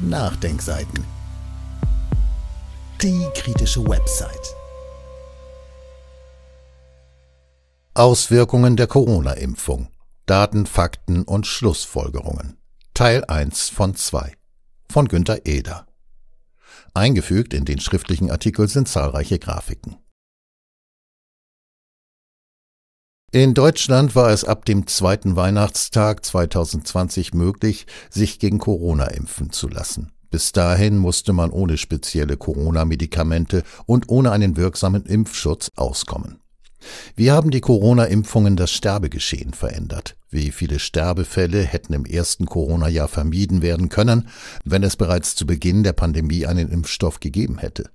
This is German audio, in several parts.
Nachdenkseiten. Die kritische Website. Auswirkungen der Corona-Impfung. Daten, Fakten und Schlussfolgerungen. Teil 1 von 2. Von Günter Eder. Eingefügt in den schriftlichen Artikel sind zahlreiche Grafiken. In Deutschland war es ab dem zweiten Weihnachtstag 2020 möglich, sich gegen Corona impfen zu lassen. Bis dahin musste man ohne spezielle Corona-Medikamente und ohne einen wirksamen Impfschutz auskommen. Wie haben die Corona-Impfungen das Sterbegeschehen verändert? Wie viele Sterbefälle hätten im ersten Corona-Jahr vermieden werden können, wenn es bereits zu Beginn der Pandemie einen Impfstoff gegeben hätte?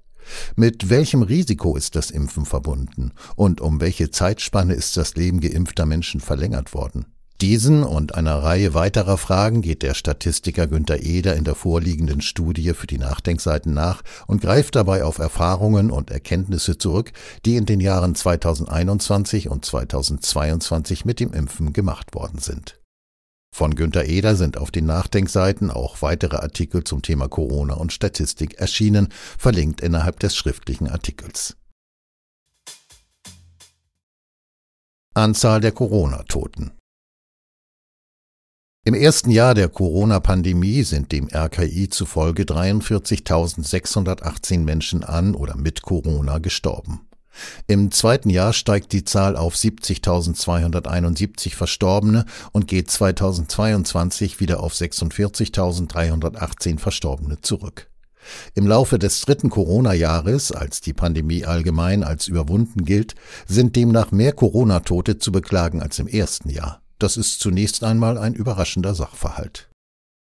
Mit welchem Risiko ist das Impfen verbunden? Und um welche Zeitspanne ist das Leben geimpfter Menschen verlängert worden? Diesen und einer Reihe weiterer Fragen geht der Statistiker Günter Eder in der vorliegenden Studie für die Nachdenkseiten nach und greift dabei auf Erfahrungen und Erkenntnisse zurück, die in den Jahren 2021 und 2022 mit dem Impfen gemacht worden sind. Von Günter Eder sind auf den Nachdenkseiten auch weitere Artikel zum Thema Corona und Statistik erschienen, verlinkt innerhalb des schriftlichen Artikels. Anzahl der Corona-Toten im ersten Jahr der Corona-Pandemie sind dem RKI zufolge 43.618 Menschen an oder mit Corona gestorben. Im zweiten Jahr steigt die Zahl auf 70.271 Verstorbene und geht 2022 wieder auf 46.318 Verstorbene zurück. Im Laufe des dritten Corona-Jahres, als die Pandemie allgemein als überwunden gilt, sind demnach mehr Corona-Tote zu beklagen als im ersten Jahr. Das ist zunächst einmal ein überraschender Sachverhalt.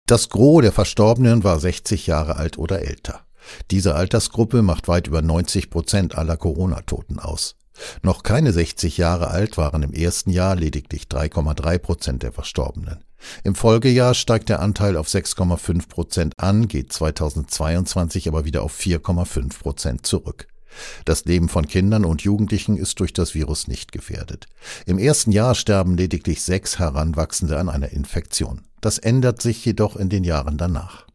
Das Gros der Verstorbenen war 60 Jahre alt oder älter. Diese Altersgruppe macht weit über 90 Prozent aller Corona-Toten aus. Noch keine 60 Jahre alt waren im ersten Jahr lediglich 3,3 Prozent der Verstorbenen. Im Folgejahr steigt der Anteil auf 6,5 Prozent an, geht 2022 aber wieder auf 4,5 Prozent zurück. Das Leben von Kindern und Jugendlichen ist durch das Virus nicht gefährdet. Im ersten Jahr sterben lediglich sechs Heranwachsende an einer Infektion. Das ändert sich jedoch in den Jahren danach.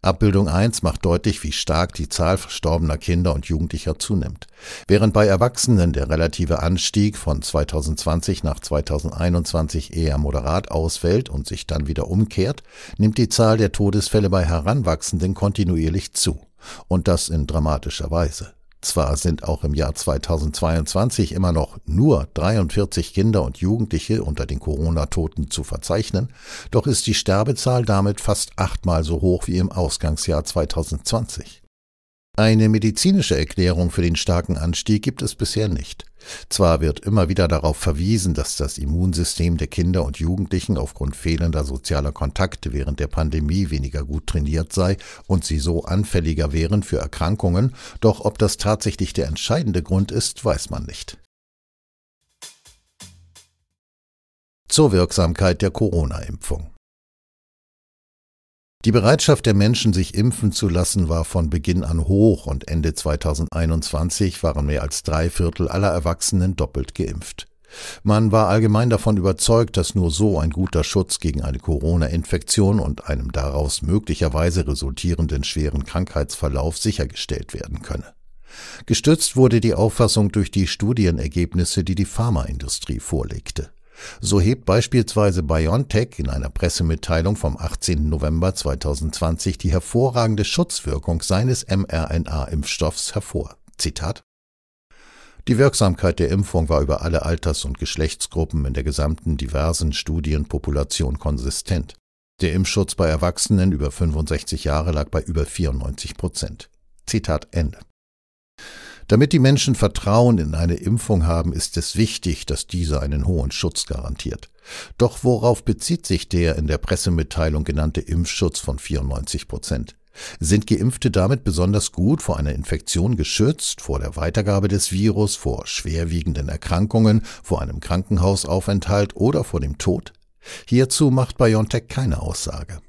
Abbildung 1 macht deutlich, wie stark die Zahl verstorbener Kinder und Jugendlicher zunimmt. Während bei Erwachsenen der relative Anstieg von 2020 nach 2021 eher moderat ausfällt und sich dann wieder umkehrt, nimmt die Zahl der Todesfälle bei Heranwachsenden kontinuierlich zu. Und das in dramatischer Weise. Zwar sind auch im Jahr 2022 immer noch nur 43 Kinder und Jugendliche unter den Corona-Toten zu verzeichnen, doch ist die Sterbezahl damit fast achtmal so hoch wie im Ausgangsjahr 2020. Eine medizinische Erklärung für den starken Anstieg gibt es bisher nicht. Zwar wird immer wieder darauf verwiesen, dass das Immunsystem der Kinder und Jugendlichen aufgrund fehlender sozialer Kontakte während der Pandemie weniger gut trainiert sei und sie so anfälliger wären für Erkrankungen, doch ob das tatsächlich der entscheidende Grund ist, weiß man nicht. Zur Wirksamkeit der Corona-Impfung. Die Bereitschaft der Menschen, sich impfen zu lassen, war von Beginn an hoch und Ende 2021 waren mehr als drei Viertel aller Erwachsenen doppelt geimpft. Man war allgemein davon überzeugt, dass nur so ein guter Schutz gegen eine Corona-Infektion und einem daraus möglicherweise resultierenden schweren Krankheitsverlauf sichergestellt werden könne. Gestützt wurde die Auffassung durch die Studienergebnisse, die die Pharmaindustrie vorlegte. So hebt beispielsweise BioNTech in einer Pressemitteilung vom 18. November 2020 die hervorragende Schutzwirkung seines mRNA-Impfstoffs hervor. Zitat die Wirksamkeit der Impfung war über alle Alters- und Geschlechtsgruppen in der gesamten diversen Studienpopulation konsistent. Der Impfschutz bei Erwachsenen über 65 Jahre lag bei über 94 Prozent. Zitat Ende. Damit die Menschen Vertrauen in eine Impfung haben, ist es wichtig, dass diese einen hohen Schutz garantiert. Doch worauf bezieht sich der in der Pressemitteilung genannte Impfschutz von 94 Prozent? Sind Geimpfte damit besonders gut vor einer Infektion geschützt, vor der Weitergabe des Virus, vor schwerwiegenden Erkrankungen, vor einem Krankenhausaufenthalt oder vor dem Tod? Hierzu macht BioNTech keine Aussage.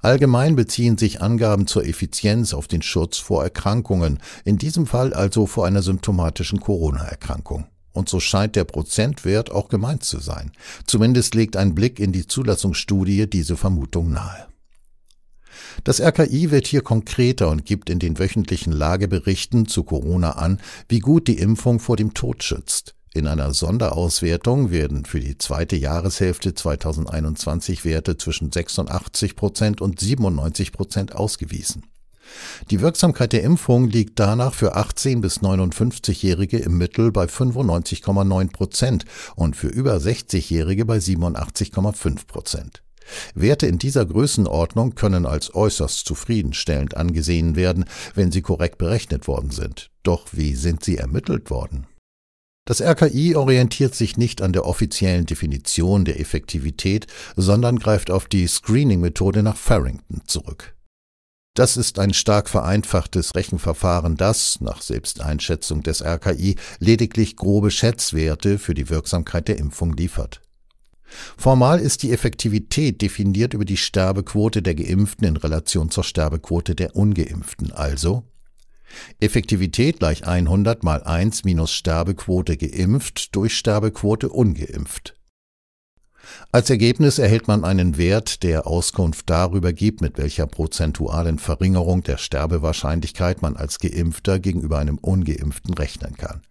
Allgemein beziehen sich Angaben zur Effizienz auf den Schutz vor Erkrankungen, in diesem Fall also vor einer symptomatischen Corona-Erkrankung. Und so scheint der Prozentwert auch gemeint zu sein. Zumindest legt ein Blick in die Zulassungsstudie diese Vermutung nahe. Das RKI wird hier konkreter und gibt in den wöchentlichen Lageberichten zu Corona an, wie gut die Impfung vor dem Tod schützt. In einer Sonderauswertung werden für die zweite Jahreshälfte 2021 Werte zwischen 86 Prozent und 97 Prozent ausgewiesen. Die Wirksamkeit der Impfung liegt danach für 18 bis 59-Jährige im Mittel bei 95,9 Prozent und für über 60-Jährige bei 87,5 Prozent. Werte in dieser Größenordnung können als äußerst zufriedenstellend angesehen werden, wenn sie korrekt berechnet worden sind. Doch wie sind sie ermittelt worden? Das RKI orientiert sich nicht an der offiziellen Definition der Effektivität, sondern greift auf die Screening-Methode nach Farrington zurück. Das ist ein stark vereinfachtes Rechenverfahren, das, nach Selbsteinschätzung des RKI, lediglich grobe Schätzwerte für die Wirksamkeit der Impfung liefert. Formal ist die Effektivität definiert über die Sterbequote der Geimpften in Relation zur Sterbequote der Ungeimpften, also Effektivität gleich 100 mal 1 minus Sterbequote geimpft durch Sterbequote ungeimpft. Als Ergebnis erhält man einen Wert, der Auskunft darüber gibt, mit welcher prozentualen Verringerung der Sterbewahrscheinlichkeit man als Geimpfter gegenüber einem Ungeimpften rechnen kann.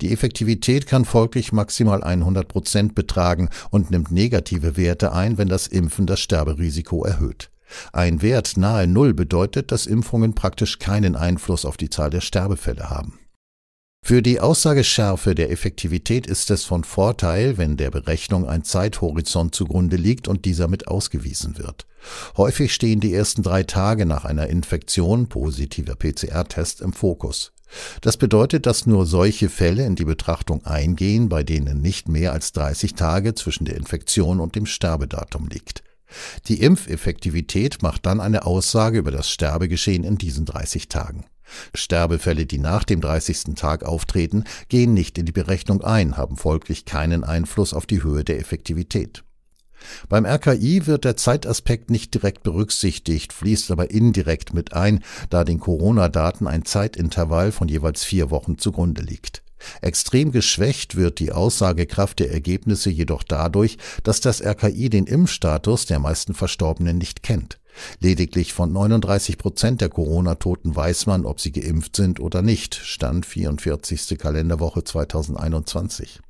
Die Effektivität kann folglich maximal 100 Prozent betragen und nimmt negative Werte ein, wenn das Impfen das Sterberisiko erhöht. Ein Wert nahe Null bedeutet, dass Impfungen praktisch keinen Einfluss auf die Zahl der Sterbefälle haben. Für die Aussageschärfe der Effektivität ist es von Vorteil, wenn der Berechnung ein Zeithorizont zugrunde liegt und dieser mit ausgewiesen wird. Häufig stehen die ersten drei Tage nach einer Infektion positiver PCR-Test im Fokus. Das bedeutet, dass nur solche Fälle in die Betrachtung eingehen, bei denen nicht mehr als 30 Tage zwischen der Infektion und dem Sterbedatum liegt. Die Impfeffektivität macht dann eine Aussage über das Sterbegeschehen in diesen 30 Tagen. Sterbefälle, die nach dem 30. Tag auftreten, gehen nicht in die Berechnung ein, haben folglich keinen Einfluss auf die Höhe der Effektivität. Beim RKI wird der Zeitaspekt nicht direkt berücksichtigt, fließt aber indirekt mit ein, da den Corona-Daten ein Zeitintervall von jeweils vier Wochen zugrunde liegt. Extrem geschwächt wird die Aussagekraft der Ergebnisse jedoch dadurch, dass das RKI den Impfstatus der meisten Verstorbenen nicht kennt. Lediglich von 39 Prozent der Corona-Toten weiß man, ob sie geimpft sind oder nicht, stand 44. Kalenderwoche 2021.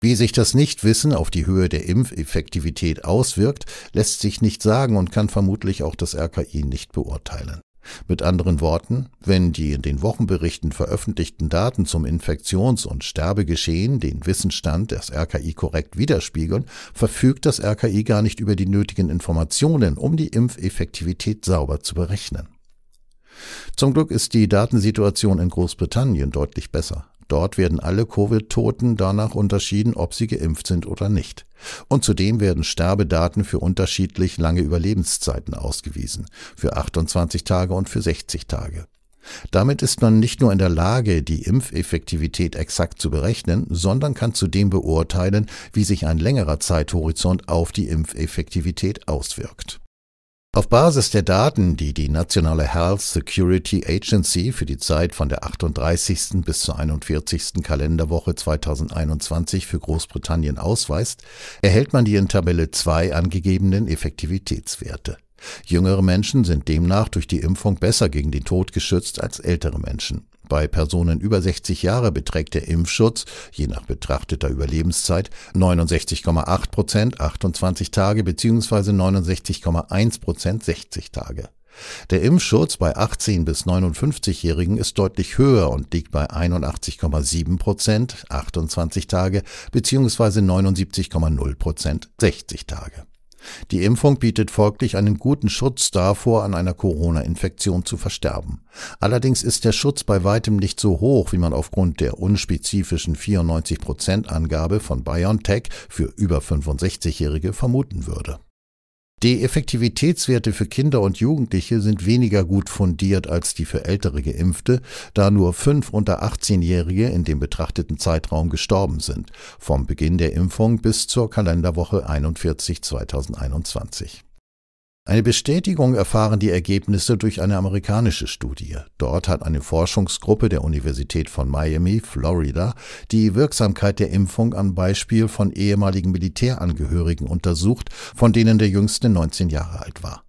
Wie sich das Nichtwissen auf die Höhe der Impfeffektivität auswirkt, lässt sich nicht sagen und kann vermutlich auch das RKI nicht beurteilen. Mit anderen Worten, wenn die in den Wochenberichten veröffentlichten Daten zum Infektions- und Sterbegeschehen den Wissensstand des RKI korrekt widerspiegeln, verfügt das RKI gar nicht über die nötigen Informationen, um die Impfeffektivität sauber zu berechnen. Zum Glück ist die Datensituation in Großbritannien deutlich besser. Dort werden alle Covid-Toten danach unterschieden, ob sie geimpft sind oder nicht. Und zudem werden Sterbedaten für unterschiedlich lange Überlebenszeiten ausgewiesen, für 28 Tage und für 60 Tage. Damit ist man nicht nur in der Lage, die Impfeffektivität exakt zu berechnen, sondern kann zudem beurteilen, wie sich ein längerer Zeithorizont auf die Impfeffektivität auswirkt. Auf Basis der Daten, die die nationale Health Security Agency für die Zeit von der 38. bis zur 41. Kalenderwoche 2021 für Großbritannien ausweist, erhält man die in Tabelle 2 angegebenen Effektivitätswerte. Jüngere Menschen sind demnach durch die Impfung besser gegen den Tod geschützt als ältere Menschen. Bei Personen über 60 Jahre beträgt der Impfschutz, je nach betrachteter Überlebenszeit, 69,8 Prozent 28 Tage bzw. 69,1 Prozent 60 Tage. Der Impfschutz bei 18 bis 59-Jährigen ist deutlich höher und liegt bei 81,7 Prozent 28 Tage bzw. 79,0 Prozent 60 Tage. Die Impfung bietet folglich einen guten Schutz davor, an einer Corona-Infektion zu versterben. Allerdings ist der Schutz bei weitem nicht so hoch, wie man aufgrund der unspezifischen 94-Prozent-Angabe von BioNTech für über 65-Jährige vermuten würde. Die Effektivitätswerte für Kinder und Jugendliche sind weniger gut fundiert als die für ältere Geimpfte, da nur fünf unter 18-Jährige in dem betrachteten Zeitraum gestorben sind, vom Beginn der Impfung bis zur Kalenderwoche 41 2021. Eine Bestätigung erfahren die Ergebnisse durch eine amerikanische Studie. Dort hat eine Forschungsgruppe der Universität von Miami, Florida, die Wirksamkeit der Impfung am Beispiel von ehemaligen Militärangehörigen untersucht, von denen der jüngste 19 Jahre alt war.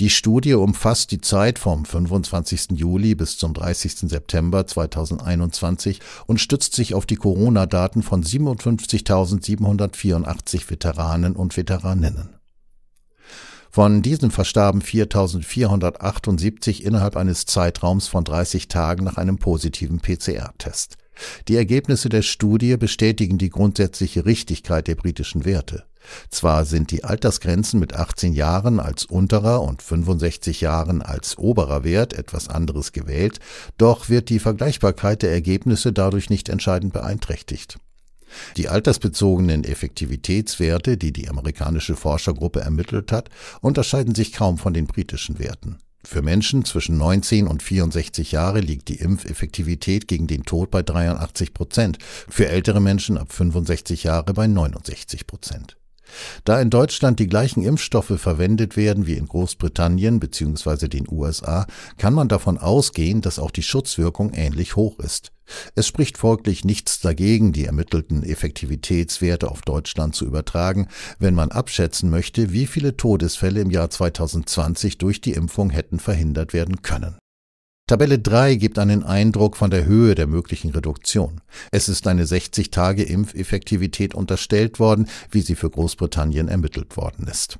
Die Studie umfasst die Zeit vom 25. Juli bis zum 30. September 2021 und stützt sich auf die Corona-Daten von 57.784 Veteranen und Veteraninnen. Von diesen verstarben 4.478 innerhalb eines Zeitraums von 30 Tagen nach einem positiven PCR-Test. Die Ergebnisse der Studie bestätigen die grundsätzliche Richtigkeit der britischen Werte. Zwar sind die Altersgrenzen mit 18 Jahren als unterer und 65 Jahren als oberer Wert etwas anderes gewählt, doch wird die Vergleichbarkeit der Ergebnisse dadurch nicht entscheidend beeinträchtigt. Die altersbezogenen Effektivitätswerte, die die amerikanische Forschergruppe ermittelt hat, unterscheiden sich kaum von den britischen Werten. Für Menschen zwischen 19 und 64 Jahre liegt die Impfeffektivität gegen den Tod bei 83 Prozent, für ältere Menschen ab 65 Jahre bei 69 Prozent. Da in Deutschland die gleichen Impfstoffe verwendet werden wie in Großbritannien bzw. den USA, kann man davon ausgehen, dass auch die Schutzwirkung ähnlich hoch ist. Es spricht folglich nichts dagegen, die ermittelten Effektivitätswerte auf Deutschland zu übertragen, wenn man abschätzen möchte, wie viele Todesfälle im Jahr 2020 durch die Impfung hätten verhindert werden können. Tabelle 3 gibt einen Eindruck von der Höhe der möglichen Reduktion. Es ist eine 60 Tage Impfeffektivität unterstellt worden, wie sie für Großbritannien ermittelt worden ist.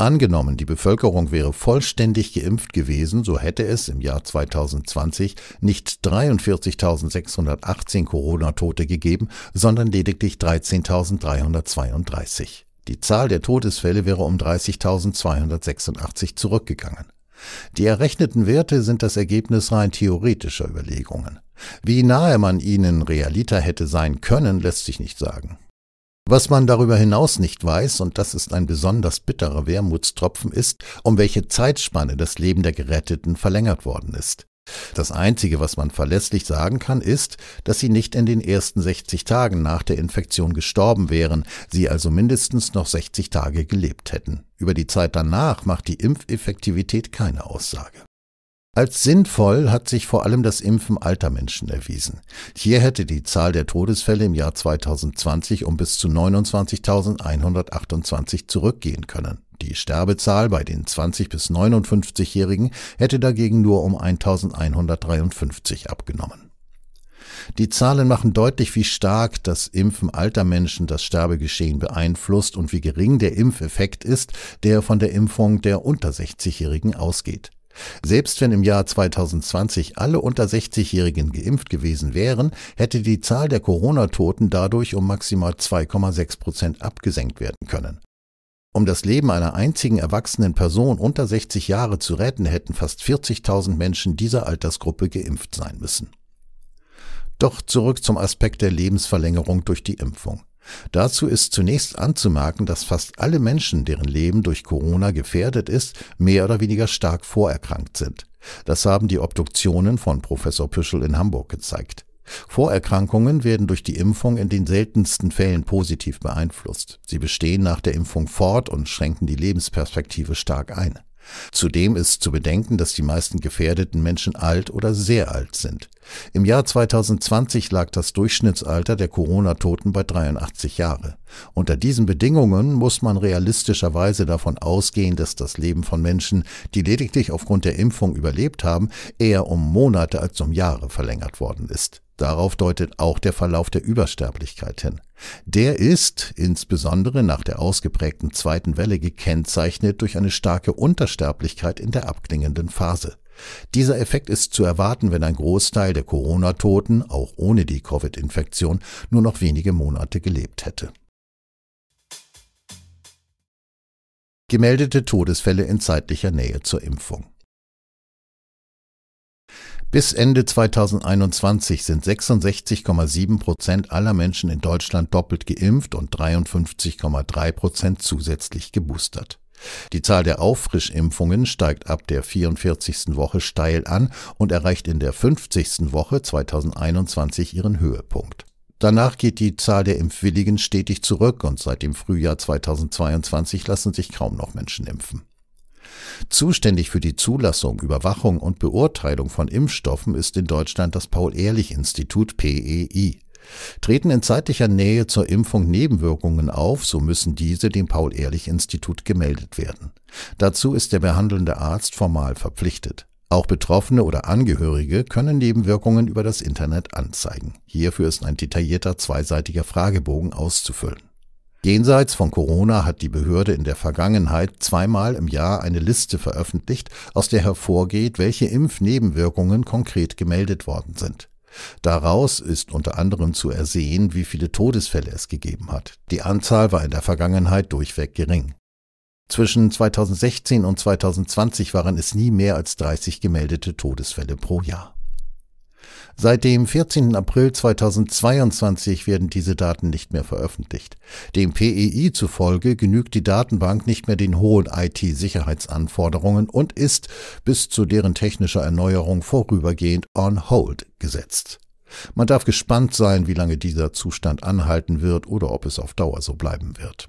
Angenommen, die Bevölkerung wäre vollständig geimpft gewesen, so hätte es im Jahr 2020 nicht 43.618 Corona-Tote gegeben, sondern lediglich 13.332. Die Zahl der Todesfälle wäre um 30.286 zurückgegangen. Die errechneten Werte sind das Ergebnis rein theoretischer Überlegungen. Wie nahe man ihnen realiter hätte sein können, lässt sich nicht sagen. Was man darüber hinaus nicht weiß, und das ist ein besonders bitterer Wermutstropfen, ist, um welche Zeitspanne das Leben der Geretteten verlängert worden ist. Das Einzige, was man verlässlich sagen kann, ist, dass sie nicht in den ersten 60 Tagen nach der Infektion gestorben wären, sie also mindestens noch 60 Tage gelebt hätten. Über die Zeit danach macht die Impfeffektivität keine Aussage. Als sinnvoll hat sich vor allem das Impfen alter Menschen erwiesen. Hier hätte die Zahl der Todesfälle im Jahr 2020 um bis zu 29.128 zurückgehen können. Die Sterbezahl bei den 20 bis 59-Jährigen hätte dagegen nur um 1153 abgenommen. Die Zahlen machen deutlich, wie stark das Impfen alter Menschen das Sterbegeschehen beeinflusst und wie gering der Impfeffekt ist, der von der Impfung der unter 60-Jährigen ausgeht. Selbst wenn im Jahr 2020 alle unter 60-Jährigen geimpft gewesen wären, hätte die Zahl der Corona-Toten dadurch um maximal 2,6 Prozent abgesenkt werden können. Um das Leben einer einzigen erwachsenen Person unter 60 Jahre zu retten, hätten fast 40.000 Menschen dieser Altersgruppe geimpft sein müssen. Doch zurück zum Aspekt der Lebensverlängerung durch die Impfung. Dazu ist zunächst anzumerken, dass fast alle Menschen, deren Leben durch Corona gefährdet ist, mehr oder weniger stark vorerkrankt sind. Das haben die Obduktionen von Professor Püschel in Hamburg gezeigt. Vorerkrankungen werden durch die Impfung in den seltensten Fällen positiv beeinflusst. Sie bestehen nach der Impfung fort und schränken die Lebensperspektive stark ein. Zudem ist zu bedenken, dass die meisten gefährdeten Menschen alt oder sehr alt sind. Im Jahr 2020 lag das Durchschnittsalter der Corona-Toten bei 83 Jahre. Unter diesen Bedingungen muss man realistischerweise davon ausgehen, dass das Leben von Menschen, die lediglich aufgrund der Impfung überlebt haben, eher um Monate als um Jahre verlängert worden ist. Darauf deutet auch der Verlauf der Übersterblichkeit hin. Der ist, insbesondere nach der ausgeprägten zweiten Welle, gekennzeichnet durch eine starke Untersterblichkeit in der abklingenden Phase. Dieser Effekt ist zu erwarten, wenn ein Großteil der Corona-Toten auch ohne die Covid-Infektion nur noch wenige Monate gelebt hätte. Gemeldete Todesfälle in zeitlicher Nähe zur Impfung. Bis Ende 2021 sind 66,7 Prozent aller Menschen in Deutschland doppelt geimpft und 53,3 Prozent zusätzlich geboostert. Die Zahl der Auffrischimpfungen steigt ab der 44. Woche steil an und erreicht in der 50. Woche 2021 ihren Höhepunkt. Danach geht die Zahl der Impfwilligen stetig zurück und seit dem Frühjahr 2022 lassen sich kaum noch Menschen impfen. Zuständig für die Zulassung, Überwachung und Beurteilung von Impfstoffen ist in Deutschland das Paul-Ehrlich-Institut PEI. Treten in zeitlicher Nähe zur Impfung Nebenwirkungen auf, so müssen diese dem Paul-Ehrlich-Institut gemeldet werden. Dazu ist der behandelnde Arzt formal verpflichtet. Auch Betroffene oder Angehörige können Nebenwirkungen über das Internet anzeigen. Hierfür ist ein detaillierter zweiseitiger Fragebogen auszufüllen. Jenseits von Corona hat die Behörde in der Vergangenheit zweimal im Jahr eine Liste veröffentlicht, aus der hervorgeht, welche Impfnebenwirkungen konkret gemeldet worden sind. Daraus ist unter anderem zu ersehen, wie viele Todesfälle es gegeben hat. Die Anzahl war in der Vergangenheit durchweg gering. Zwischen 2016 und 2020 waren es nie mehr als 30 gemeldete Todesfälle pro Jahr. Seit dem 14. April 2022 werden diese Daten nicht mehr veröffentlicht. Dem PEI zufolge genügt die Datenbank nicht mehr den hohen IT-Sicherheitsanforderungen und ist bis zu deren technischer Erneuerung vorübergehend on hold gesetzt. Man darf gespannt sein, wie lange dieser Zustand anhalten wird oder ob es auf Dauer so bleiben wird.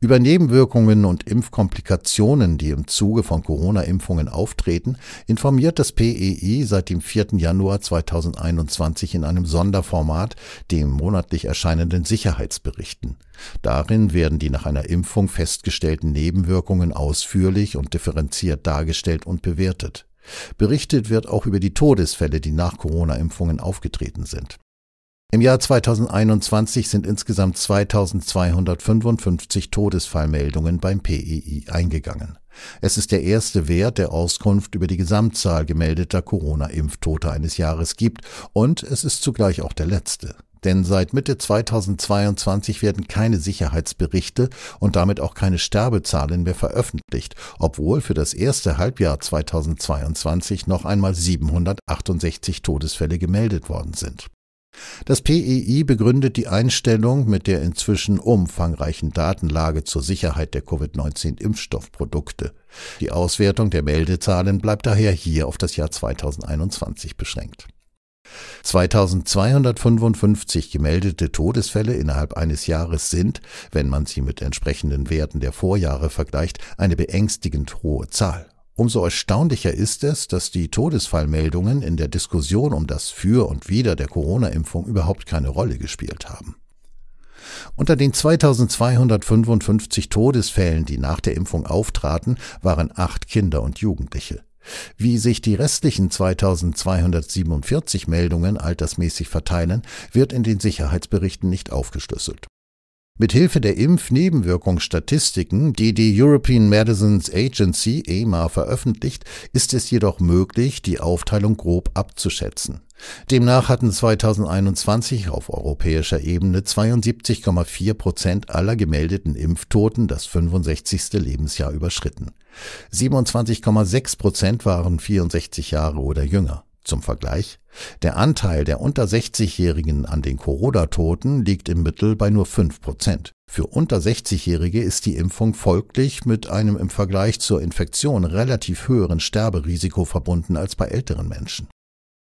Über Nebenwirkungen und Impfkomplikationen, die im Zuge von Corona-Impfungen auftreten, informiert das PEI seit dem 4. Januar 2021 in einem Sonderformat, dem monatlich erscheinenden Sicherheitsberichten. Darin werden die nach einer Impfung festgestellten Nebenwirkungen ausführlich und differenziert dargestellt und bewertet. Berichtet wird auch über die Todesfälle, die nach Corona-Impfungen aufgetreten sind. Im Jahr 2021 sind insgesamt 2255 Todesfallmeldungen beim PEI eingegangen. Es ist der erste Wert, der Auskunft über die Gesamtzahl gemeldeter Corona-Impftote eines Jahres gibt und es ist zugleich auch der letzte. Denn seit Mitte 2022 werden keine Sicherheitsberichte und damit auch keine Sterbezahlen mehr veröffentlicht, obwohl für das erste Halbjahr 2022 noch einmal 768 Todesfälle gemeldet worden sind. Das PEI begründet die Einstellung mit der inzwischen umfangreichen Datenlage zur Sicherheit der Covid-19-Impfstoffprodukte. Die Auswertung der Meldezahlen bleibt daher hier auf das Jahr 2021 beschränkt. 2255 gemeldete Todesfälle innerhalb eines Jahres sind, wenn man sie mit entsprechenden Werten der Vorjahre vergleicht, eine beängstigend hohe Zahl. Umso erstaunlicher ist es, dass die Todesfallmeldungen in der Diskussion um das Für und Wider der Corona-Impfung überhaupt keine Rolle gespielt haben. Unter den 2255 Todesfällen, die nach der Impfung auftraten, waren acht Kinder und Jugendliche. Wie sich die restlichen 2247 Meldungen altersmäßig verteilen, wird in den Sicherheitsberichten nicht aufgeschlüsselt. Mithilfe der Impfnebenwirkungsstatistiken, die die European Medicines Agency EMA veröffentlicht, ist es jedoch möglich, die Aufteilung grob abzuschätzen. Demnach hatten 2021 auf europäischer Ebene 72,4 Prozent aller gemeldeten Impftoten das 65. Lebensjahr überschritten. 27,6 Prozent waren 64 Jahre oder jünger. Zum Vergleich, der Anteil der unter 60-Jährigen an den Corona-Toten liegt im Mittel bei nur 5 Prozent. Für unter 60-Jährige ist die Impfung folglich mit einem im Vergleich zur Infektion relativ höheren Sterberisiko verbunden als bei älteren Menschen.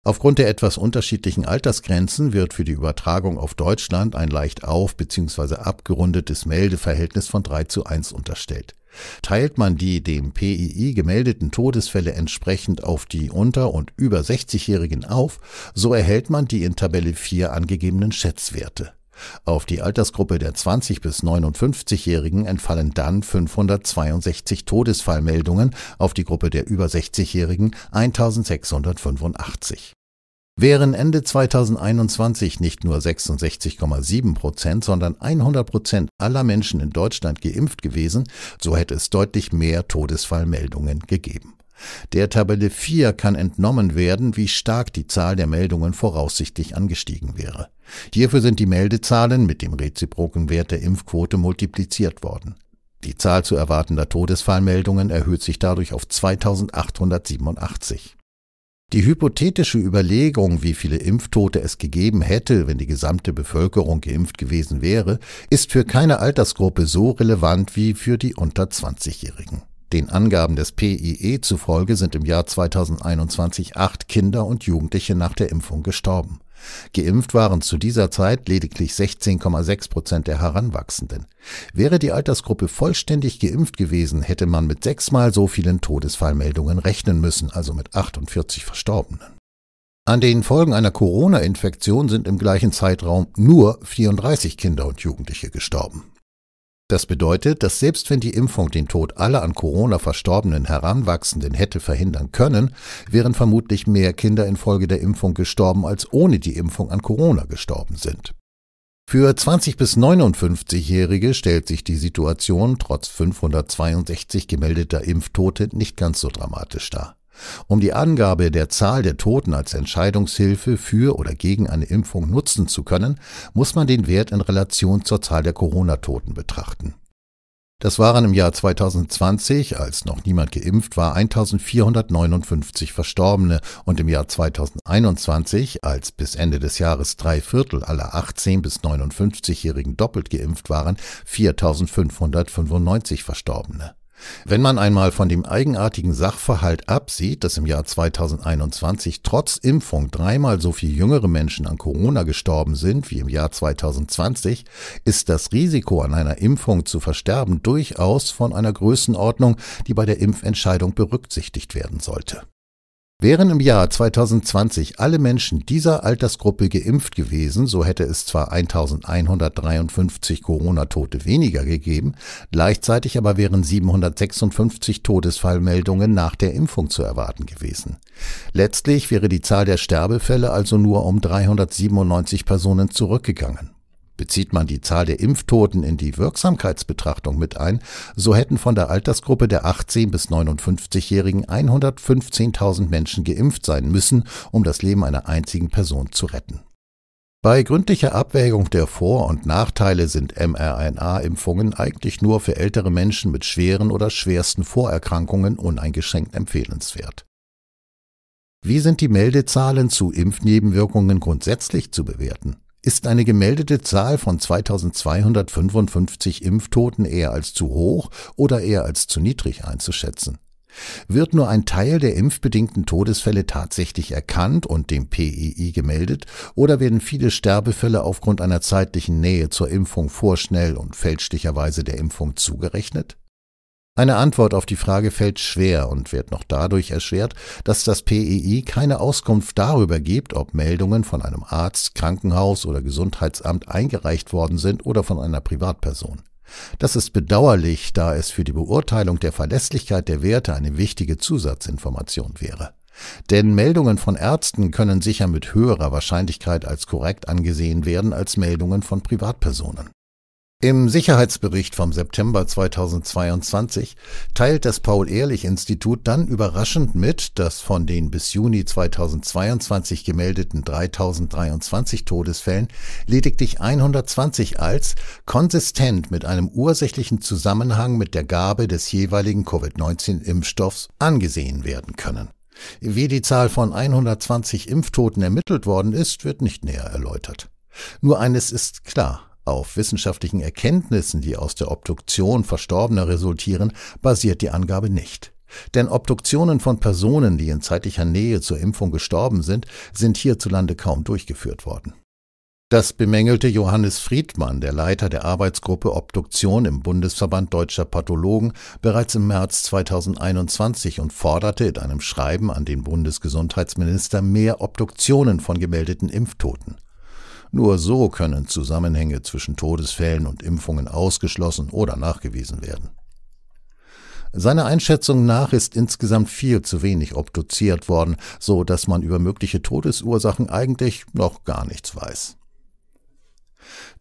Aufgrund der etwas unterschiedlichen Altersgrenzen wird für die Übertragung auf Deutschland ein leicht auf bzw. abgerundetes Meldeverhältnis von 3 zu 1 unterstellt. Teilt man die dem PII gemeldeten Todesfälle entsprechend auf die unter- und über 60-Jährigen auf, so erhält man die in Tabelle 4 angegebenen Schätzwerte. Auf die Altersgruppe der 20 bis 59-Jährigen entfallen dann 562 Todesfallmeldungen, auf die Gruppe der über 60-Jährigen 1685 wären Ende 2021 nicht nur 66,7 Prozent, sondern 100 Prozent aller Menschen in Deutschland geimpft gewesen, so hätte es deutlich mehr Todesfallmeldungen gegeben. Der Tabelle 4 kann entnommen werden, wie stark die Zahl der Meldungen voraussichtlich angestiegen wäre. Hierfür sind die Meldezahlen mit dem reziproken Wert der Impfquote multipliziert worden. Die Zahl zu erwartender Todesfallmeldungen erhöht sich dadurch auf 2887. Die hypothetische Überlegung, wie viele Impftote es gegeben hätte, wenn die gesamte Bevölkerung geimpft gewesen wäre, ist für keine Altersgruppe so relevant wie für die unter 20-Jährigen. Den Angaben des PIE zufolge sind im Jahr 2021 acht Kinder und Jugendliche nach der Impfung gestorben. Geimpft waren zu dieser Zeit lediglich 16,6 Prozent der Heranwachsenden. Wäre die Altersgruppe vollständig geimpft gewesen, hätte man mit sechsmal so vielen Todesfallmeldungen rechnen müssen, also mit 48 Verstorbenen. An den Folgen einer Corona-Infektion sind im gleichen Zeitraum nur 34 Kinder und Jugendliche gestorben. Das bedeutet, dass selbst wenn die Impfung den Tod aller an Corona verstorbenen Heranwachsenden hätte verhindern können, wären vermutlich mehr Kinder infolge der Impfung gestorben, als ohne die Impfung an Corona gestorben sind. Für 20 bis 59-Jährige stellt sich die Situation trotz 562 gemeldeter Impftote nicht ganz so dramatisch dar. Um die Angabe der Zahl der Toten als Entscheidungshilfe für oder gegen eine Impfung nutzen zu können, muss man den Wert in Relation zur Zahl der Corona-Toten betrachten. Das waren im Jahr 2020, als noch niemand geimpft war, 1459 Verstorbene und im Jahr 2021, als bis Ende des Jahres drei Viertel aller 18 bis 59-Jährigen doppelt geimpft waren, 4595 Verstorbene. Wenn man einmal von dem eigenartigen Sachverhalt absieht, dass im Jahr 2021 trotz Impfung dreimal so viel jüngere Menschen an Corona gestorben sind wie im Jahr 2020, ist das Risiko an einer Impfung zu versterben durchaus von einer Größenordnung, die bei der Impfentscheidung berücksichtigt werden sollte. Wären im Jahr 2020 alle Menschen dieser Altersgruppe geimpft gewesen, so hätte es zwar 1153 Corona-Tote weniger gegeben, gleichzeitig aber wären 756 Todesfallmeldungen nach der Impfung zu erwarten gewesen. Letztlich wäre die Zahl der Sterbefälle also nur um 397 Personen zurückgegangen. Bezieht man die Zahl der Impftoten in die Wirksamkeitsbetrachtung mit ein, so hätten von der Altersgruppe der 18 bis 59-Jährigen 115.000 Menschen geimpft sein müssen, um das Leben einer einzigen Person zu retten. Bei gründlicher Abwägung der Vor- und Nachteile sind mRNA-Impfungen eigentlich nur für ältere Menschen mit schweren oder schwersten Vorerkrankungen uneingeschränkt empfehlenswert. Wie sind die Meldezahlen zu Impfnebenwirkungen grundsätzlich zu bewerten? Ist eine gemeldete Zahl von 2255 Impftoten eher als zu hoch oder eher als zu niedrig einzuschätzen? Wird nur ein Teil der impfbedingten Todesfälle tatsächlich erkannt und dem PEI gemeldet, oder werden viele Sterbefälle aufgrund einer zeitlichen Nähe zur Impfung vorschnell und fälschlicherweise der Impfung zugerechnet? Eine Antwort auf die Frage fällt schwer und wird noch dadurch erschwert, dass das PEI keine Auskunft darüber gibt, ob Meldungen von einem Arzt, Krankenhaus oder Gesundheitsamt eingereicht worden sind oder von einer Privatperson. Das ist bedauerlich, da es für die Beurteilung der Verlässlichkeit der Werte eine wichtige Zusatzinformation wäre. Denn Meldungen von Ärzten können sicher mit höherer Wahrscheinlichkeit als korrekt angesehen werden als Meldungen von Privatpersonen. Im Sicherheitsbericht vom September 2022 teilt das Paul-Ehrlich-Institut dann überraschend mit, dass von den bis Juni 2022 gemeldeten 3023 Todesfällen lediglich 120 als konsistent mit einem ursächlichen Zusammenhang mit der Gabe des jeweiligen Covid-19-Impfstoffs angesehen werden können. Wie die Zahl von 120 Impftoten ermittelt worden ist, wird nicht näher erläutert. Nur eines ist klar. Auf wissenschaftlichen Erkenntnissen, die aus der Obduktion Verstorbener resultieren, basiert die Angabe nicht. Denn Obduktionen von Personen, die in zeitlicher Nähe zur Impfung gestorben sind, sind hierzulande kaum durchgeführt worden. Das bemängelte Johannes Friedmann, der Leiter der Arbeitsgruppe Obduktion im Bundesverband deutscher Pathologen, bereits im März 2021 und forderte in einem Schreiben an den Bundesgesundheitsminister mehr Obduktionen von gemeldeten Impftoten. Nur so können Zusammenhänge zwischen Todesfällen und Impfungen ausgeschlossen oder nachgewiesen werden. Seiner Einschätzung nach ist insgesamt viel zu wenig obduziert worden, so dass man über mögliche Todesursachen eigentlich noch gar nichts weiß.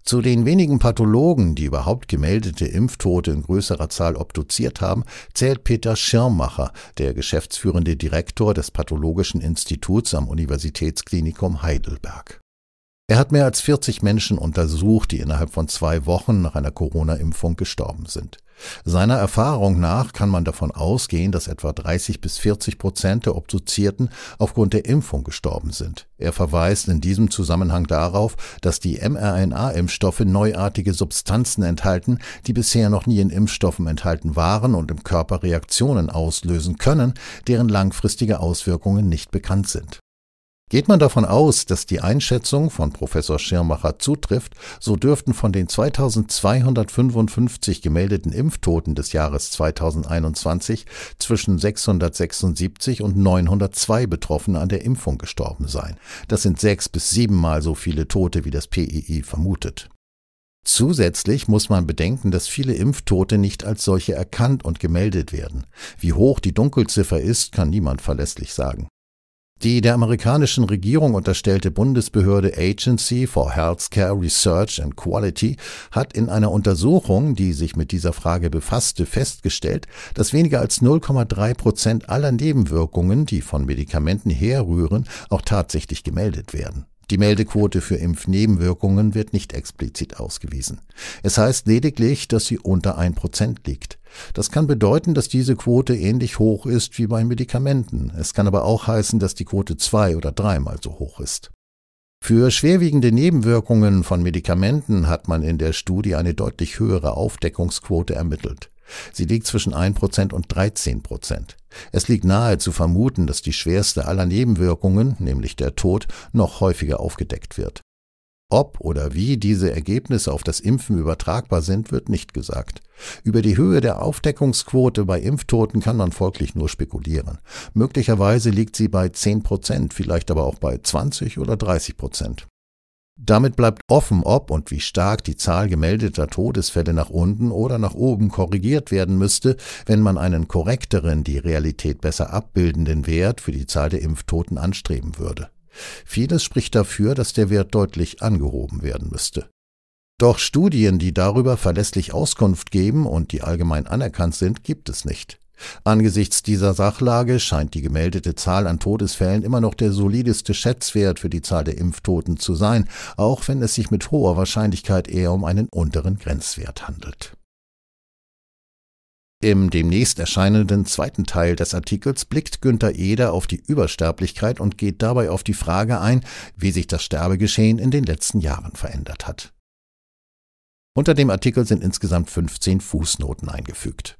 Zu den wenigen Pathologen, die überhaupt gemeldete Impftote in größerer Zahl obduziert haben, zählt Peter Schirmacher, der geschäftsführende Direktor des Pathologischen Instituts am Universitätsklinikum Heidelberg. Er hat mehr als 40 Menschen untersucht, die innerhalb von zwei Wochen nach einer Corona-Impfung gestorben sind. Seiner Erfahrung nach kann man davon ausgehen, dass etwa 30 bis 40 Prozent der Obduzierten aufgrund der Impfung gestorben sind. Er verweist in diesem Zusammenhang darauf, dass die mRNA-Impfstoffe neuartige Substanzen enthalten, die bisher noch nie in Impfstoffen enthalten waren und im Körper Reaktionen auslösen können, deren langfristige Auswirkungen nicht bekannt sind. Geht man davon aus, dass die Einschätzung von Professor Schirmacher zutrifft, so dürften von den 2255 gemeldeten Impftoten des Jahres 2021 zwischen 676 und 902 Betroffene an der Impfung gestorben sein. Das sind sechs bis siebenmal so viele Tote wie das PEI vermutet. Zusätzlich muss man bedenken, dass viele Impftote nicht als solche erkannt und gemeldet werden. Wie hoch die Dunkelziffer ist, kann niemand verlässlich sagen. Die der amerikanischen Regierung unterstellte Bundesbehörde Agency for Healthcare Research and Quality hat in einer Untersuchung, die sich mit dieser Frage befasste, festgestellt, dass weniger als 0,3 Prozent aller Nebenwirkungen, die von Medikamenten herrühren, auch tatsächlich gemeldet werden. Die Meldequote für Impfnebenwirkungen wird nicht explizit ausgewiesen. Es heißt lediglich, dass sie unter ein Prozent liegt. Das kann bedeuten, dass diese Quote ähnlich hoch ist wie bei Medikamenten. Es kann aber auch heißen, dass die Quote zwei oder dreimal so hoch ist. Für schwerwiegende Nebenwirkungen von Medikamenten hat man in der Studie eine deutlich höhere Aufdeckungsquote ermittelt. Sie liegt zwischen 1% und 13%. Es liegt nahe zu vermuten, dass die schwerste aller Nebenwirkungen, nämlich der Tod, noch häufiger aufgedeckt wird. Ob oder wie diese Ergebnisse auf das Impfen übertragbar sind, wird nicht gesagt. Über die Höhe der Aufdeckungsquote bei Impftoten kann man folglich nur spekulieren. Möglicherweise liegt sie bei 10 Prozent, vielleicht aber auch bei 20 oder 30 Prozent. Damit bleibt offen, ob und wie stark die Zahl gemeldeter Todesfälle nach unten oder nach oben korrigiert werden müsste, wenn man einen korrekteren, die Realität besser abbildenden Wert für die Zahl der Impftoten anstreben würde. Vieles spricht dafür, dass der Wert deutlich angehoben werden müsste. Doch Studien, die darüber verlässlich Auskunft geben und die allgemein anerkannt sind, gibt es nicht. Angesichts dieser Sachlage scheint die gemeldete Zahl an Todesfällen immer noch der solideste Schätzwert für die Zahl der Impftoten zu sein, auch wenn es sich mit hoher Wahrscheinlichkeit eher um einen unteren Grenzwert handelt. Im demnächst erscheinenden zweiten Teil des Artikels blickt Günter Eder auf die Übersterblichkeit und geht dabei auf die Frage ein, wie sich das Sterbegeschehen in den letzten Jahren verändert hat. Unter dem Artikel sind insgesamt 15 Fußnoten eingefügt.